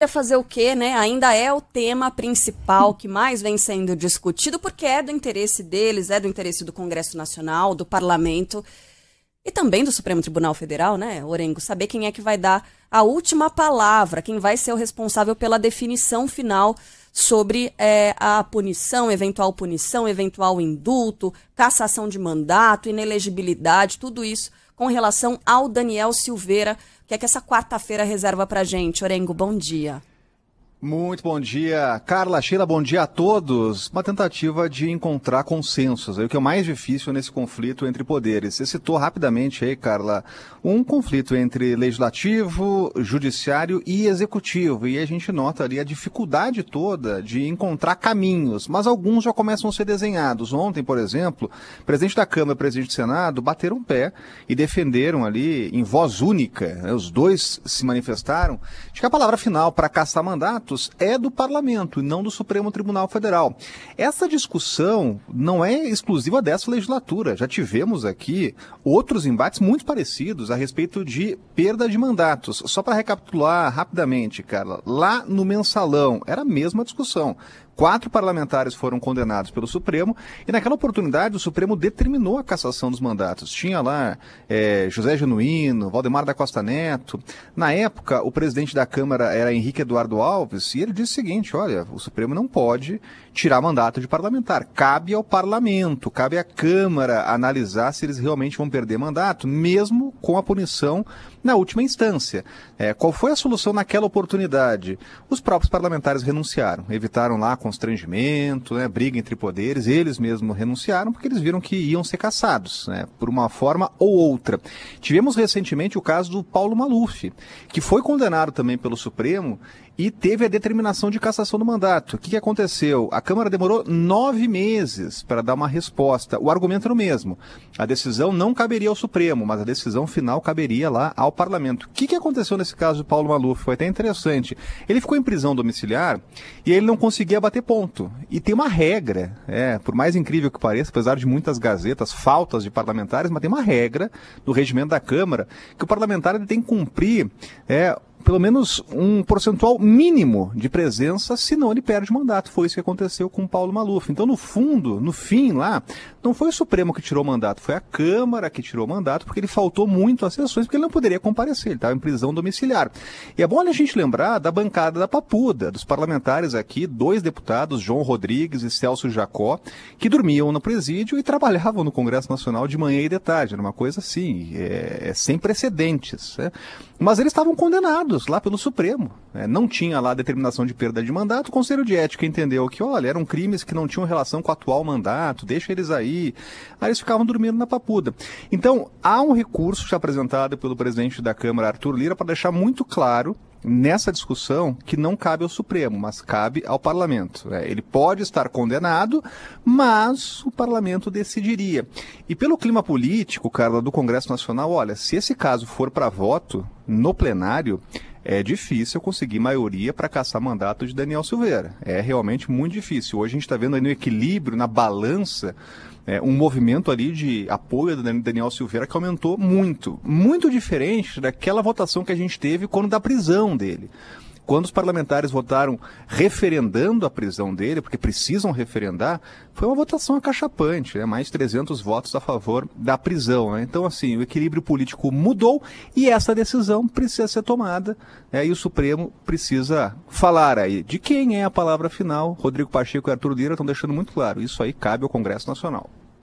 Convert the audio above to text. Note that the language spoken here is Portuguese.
É fazer o quê, né? Ainda é o tema principal que mais vem sendo discutido, porque é do interesse deles, é do interesse do Congresso Nacional, do Parlamento e também do Supremo Tribunal Federal, né, Orengo? Saber quem é que vai dar a última palavra, quem vai ser o responsável pela definição final sobre é, a punição, eventual punição, eventual indulto, cassação de mandato, inelegibilidade, tudo isso com relação ao Daniel Silveira. O que é que essa quarta-feira reserva para gente? Orengo, bom dia. Muito bom dia, Carla Sheila, bom dia a todos. Uma tentativa de encontrar consensos, é o que é o mais difícil nesse conflito entre poderes. Você citou rapidamente aí, Carla, um conflito entre legislativo, judiciário e executivo, e a gente nota ali a dificuldade toda de encontrar caminhos, mas alguns já começam a ser desenhados. Ontem, por exemplo, presidente da Câmara e presidente do Senado bateram pé e defenderam ali em voz única, né, os dois se manifestaram, de que a palavra final para caçar mandato é do parlamento e não do Supremo Tribunal Federal. Essa discussão não é exclusiva dessa legislatura. Já tivemos aqui outros embates muito parecidos a respeito de perda de mandatos. Só para recapitular rapidamente, Carla, lá no mensalão era a mesma discussão quatro parlamentares foram condenados pelo Supremo e naquela oportunidade o Supremo determinou a cassação dos mandatos. Tinha lá é, José Genuíno, Valdemar da Costa Neto. Na época, o presidente da Câmara era Henrique Eduardo Alves simples. E ele diz o seguinte: olha, o Supremo não pode tirar mandato de parlamentar. Cabe ao parlamento, cabe à Câmara analisar se eles realmente vão perder mandato, mesmo com a punição na última instância. É, qual foi a solução naquela oportunidade? Os próprios parlamentares renunciaram, evitaram lá constrangimento, né, briga entre poderes, eles mesmos renunciaram porque eles viram que iam ser caçados, né, por uma forma ou outra. Tivemos recentemente o caso do Paulo Maluf, que foi condenado também pelo Supremo e teve a determinação de cassação do mandato. O que, que aconteceu? A Câmara demorou nove meses para dar uma resposta. O argumento era o mesmo. A decisão não caberia ao Supremo, mas a decisão final caberia lá ao Parlamento. O que, que aconteceu nesse caso do Paulo Maluf? Foi até interessante. Ele ficou em prisão domiciliar e ele não conseguia bater ponto. E tem uma regra, é, por mais incrível que pareça, apesar de muitas gazetas, faltas de parlamentares, mas tem uma regra do regimento da Câmara que o parlamentar tem que cumprir é, pelo menos um percentual mínimo de presença, senão ele perde o mandato. Foi isso que aconteceu com Paulo Maluf. Então, no fundo, no fim lá, não foi o Supremo que tirou o mandato, foi a Câmara que tirou o mandato, porque ele faltou muito às sessões, porque ele não poderia comparecer, ele estava em prisão domiciliar. E é bom a gente lembrar da bancada da Papuda, dos parlamentares aqui, dois deputados, João Rodrigues e Celso Jacó, que dormiam no presídio e trabalhavam no Congresso Nacional de manhã e de tarde. Era uma coisa assim, é, é sem precedentes. Né? Mas eles estavam condenados julgados lá pelo Supremo. Né? não tinha lá determinação de perda de mandato, o Conselho de Ética entendeu que, olha, eram crimes que não tinham relação com o atual mandato, deixa eles aí. Aí eles ficavam dormindo na papuda. Então, há um recurso já é apresentado pelo presidente da Câmara, Arthur Lira, para deixar muito claro nessa discussão que não cabe ao Supremo, mas cabe ao Parlamento. É, ele pode estar condenado, mas o Parlamento decidiria. E pelo clima político, Carla, do Congresso Nacional, olha, se esse caso for para voto no plenário, é difícil conseguir maioria para caçar mandato de Daniel Silveira. É realmente muito difícil. Hoje a gente está vendo aí no equilíbrio, na balança, é, um movimento ali de apoio do Daniel Silveira que aumentou muito. Muito diferente daquela votação que a gente teve quando da prisão dele quando os parlamentares votaram referendando a prisão dele, porque precisam referendar, foi uma votação acachapante, né? mais 300 votos a favor da prisão. Né? Então, assim, o equilíbrio político mudou e essa decisão precisa ser tomada né? e o Supremo precisa falar aí de quem é a palavra final. Rodrigo Pacheco e Arthur Lira estão deixando muito claro, isso aí cabe ao Congresso Nacional.